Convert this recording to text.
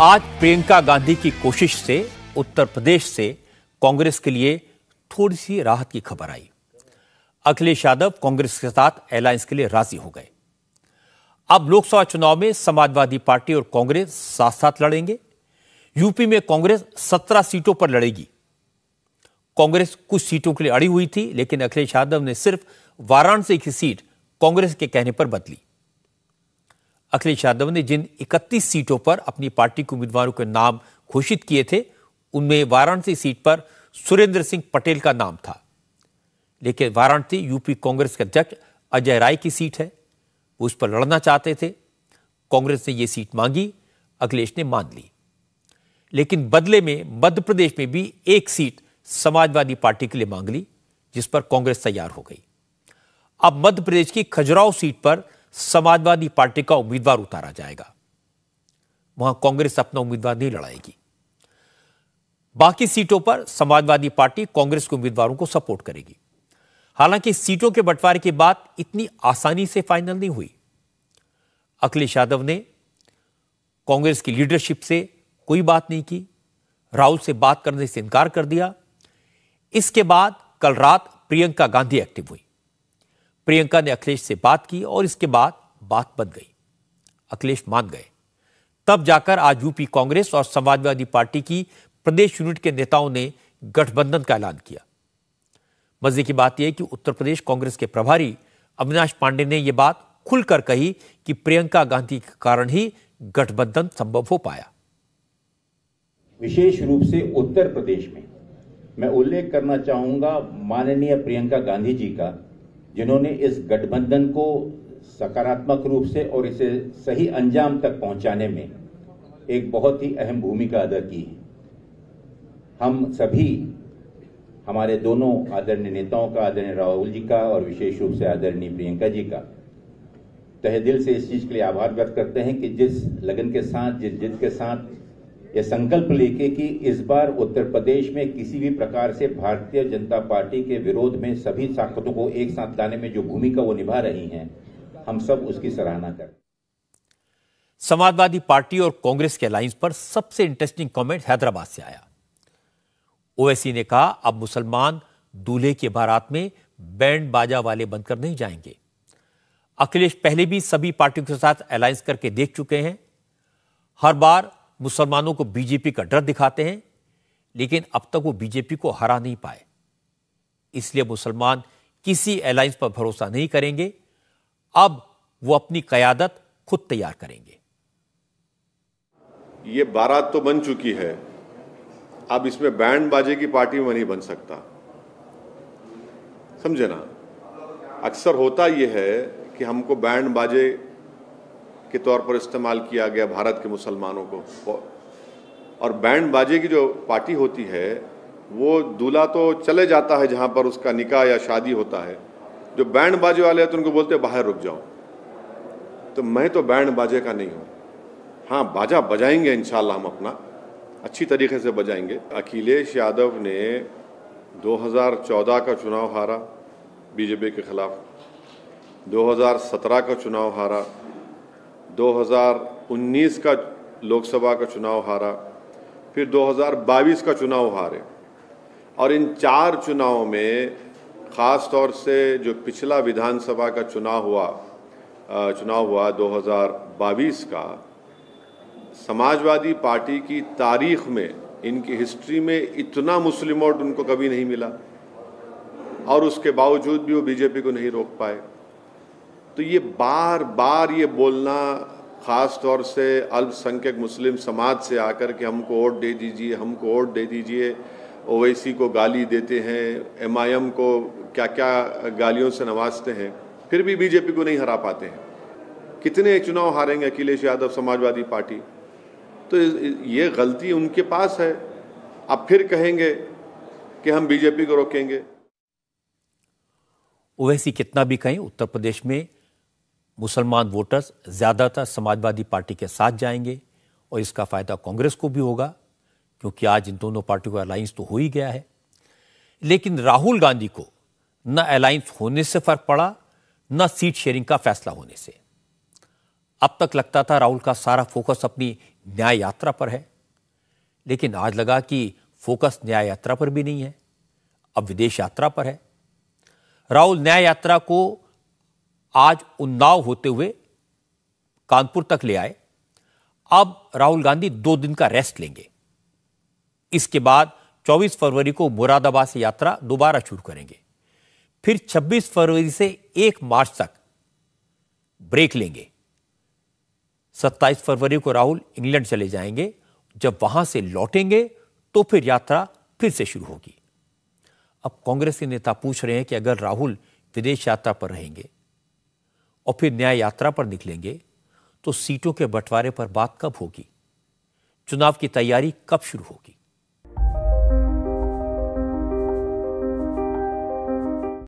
आज प्रियंका गांधी की कोशिश से उत्तर प्रदेश से कांग्रेस के लिए थोड़ी सी राहत की खबर आई अखिलेश यादव कांग्रेस के साथ एलायंस के लिए राजी हो गए अब लोकसभा चुनाव में समाजवादी पार्टी और कांग्रेस साथ साथ लड़ेंगे यूपी में कांग्रेस सत्रह सीटों पर लड़ेगी कांग्रेस कुछ सीटों के लिए अड़ी हुई थी लेकिन अखिलेश यादव ने सिर्फ वाराणसी की सीट कांग्रेस के कहने पर बदली अखिलेश यादव ने जिन 31 सीटों पर अपनी पार्टी के उम्मीदवारों के नाम घोषित किए थे उनमें वाराणसी सीट पर सुरेंद्र सिंह पटेल का नाम था लेकिन वाराणसी यूपी कांग्रेस के अध्यक्ष अजय राय की सीट है वो उस पर लड़ना चाहते थे कांग्रेस ने ये सीट मांगी अखिलेश ने मान ली लेकिन बदले में मध्य प्रदेश में भी एक सीट समाजवादी पार्टी के लिए मांग ली जिस पर कांग्रेस तैयार हो गई अब मध्य प्रदेश की खजुराव सीट पर समाजवादी पार्टी का उम्मीदवार उतारा जाएगा वहां कांग्रेस अपना उम्मीदवार नहीं लड़ाएगी बाकी सीटों पर समाजवादी पार्टी कांग्रेस के उम्मीदवारों को सपोर्ट करेगी हालांकि सीटों के बंटवारे की बात इतनी आसानी से फाइनल नहीं हुई अखिलेश यादव ने कांग्रेस की लीडरशिप से कोई बात नहीं की राहुल से बात करने से इनकार कर दिया इसके बाद कल रात प्रियंका गांधी एक्टिव हुई प्रियंका ने अखिलेश से बात की और इसके बाद बात बन गई अखिलेश मान गए तब जाकर आज यूपी कांग्रेस और समाजवादी पार्टी की प्रदेश यूनिट के नेताओं ने गठबंधन का ऐलान किया मजे की बात यह कि उत्तर प्रदेश कांग्रेस के प्रभारी अविनाश पांडे ने यह बात खुलकर कही कि प्रियंका गांधी के कारण ही गठबंधन संभव हो पाया विशेष रूप से उत्तर प्रदेश में मैं उल्लेख करना चाहूंगा माननीय प्रियंका गांधी जी का जिन्होंने इस गठबंधन को सकारात्मक रूप से और इसे सही अंजाम तक पहुंचाने में एक बहुत ही अहम भूमिका अदा की है हम सभी हमारे दोनों आदरणीय नेताओं का आदरणीय राहुल जी का और विशेष रूप से आदरणीय प्रियंका जी का तहे दिल से इस चीज़ के लिए आभार व्यक्त करते हैं कि जिस लगन के साथ जिस जिद के साथ यह संकल्प लेके कि इस बार उत्तर प्रदेश में किसी भी प्रकार से भारतीय जनता पार्टी के विरोध में सभी ताकतों को एक साथ लाने में जो भूमिका वो निभा रही हैं हम सब उसकी सराहना करें समाजवादी पार्टी और कांग्रेस के अलायंस पर सबसे इंटरेस्टिंग कमेंट हैदराबाद से आया ओवैसी ने कहा अब मुसलमान दूल्हे के बारात में बैंड बाजा वाले बनकर नहीं जाएंगे अखिलेश पहले भी सभी पार्टियों के साथ अलायंस करके देख चुके हैं हर बार मुसलमानों को बीजेपी का डर दिखाते हैं लेकिन अब तक वो बीजेपी को हरा नहीं पाए इसलिए मुसलमान किसी अलायंस पर भरोसा नहीं करेंगे अब वो अपनी कयादत खुद तैयार करेंगे ये बारात तो बन चुकी है अब इसमें बैंड बाजे की पार्टी में नहीं बन सकता समझे ना अक्सर होता यह है कि हमको बैंड बाजे के तौर पर इस्तेमाल किया गया भारत के मुसलमानों को और बैंड बाजे की जो पार्टी होती है वो दूल्हा तो चले जाता है जहाँ पर उसका निकाह या शादी होता है जो बैंड बाजे वाले हैं तो उनको बोलते हैं बाहर रुक जाओ तो मैं तो बैंड बाजे का नहीं हूँ हाँ बाजा बजाएंगे इन हम अपना अच्छी तरीके से बजाएंगे अखिलेश यादव ने 2014 का चुनाव हारा बीजेपी के खिलाफ 2017 का चुनाव हारा 2019 का लोकसभा का चुनाव हारा फिर 2022 का चुनाव हारे और इन चार चुनावों में ख़ास तौर से जो पिछला विधानसभा का चुनाव हुआ चुनाव हुआ 2022 का समाजवादी पार्टी की तारीख में इनकी हिस्ट्री में इतना मुस्लिम वोट उनको कभी नहीं मिला और उसके बावजूद भी वो बीजेपी को नहीं रोक पाए तो ये बार बार ये बोलना ख़ास तौर से अल्पसंख्यक मुस्लिम समाज से आकर के हमको वोट दे दीजिए हमको वोट दे दीजिए ओवैसी को गाली देते हैं एमआईएम को क्या क्या गालियों से नवाजते हैं फिर भी बीजेपी को नहीं हरा पाते हैं कितने चुनाव हारेंगे अखिलेश यादव समाजवादी पार्टी तो ये गलती उनके पास है अब फिर कहेंगे कि हम बीजेपी को रोकेंगे ओवैसी कितना भी कहें उत्तर प्रदेश में मुसलमान वोटर्स ज़्यादातर समाजवादी पार्टी के साथ जाएंगे और इसका फ़ायदा कांग्रेस को भी होगा क्योंकि आज इन दोनों पार्टियों का अलायंस तो हो ही गया है लेकिन राहुल गांधी को न अलायंस होने से फ़र्क पड़ा न सीट शेयरिंग का फैसला होने से अब तक लगता था राहुल का सारा फोकस अपनी न्याय यात्रा पर है लेकिन आज लगा कि फोकस न्याय यात्रा पर भी नहीं है अब विदेश यात्रा पर है राहुल न्याय यात्रा को आज उन्नाव होते हुए कानपुर तक ले आए अब राहुल गांधी दो दिन का रेस्ट लेंगे इसके बाद 24 फरवरी को मुरादाबाद से यात्रा दोबारा शुरू करेंगे फिर 26 फरवरी से 1 मार्च तक ब्रेक लेंगे 27 फरवरी को राहुल इंग्लैंड चले जाएंगे जब वहां से लौटेंगे तो फिर यात्रा फिर से शुरू होगी अब कांग्रेस के नेता पूछ रहे हैं कि अगर राहुल विदेश यात्रा पर रहेंगे और फिर न्याय यात्रा पर निकलेंगे तो सीटों के बंटवारे पर बात कब होगी चुनाव की तैयारी कब शुरू होगी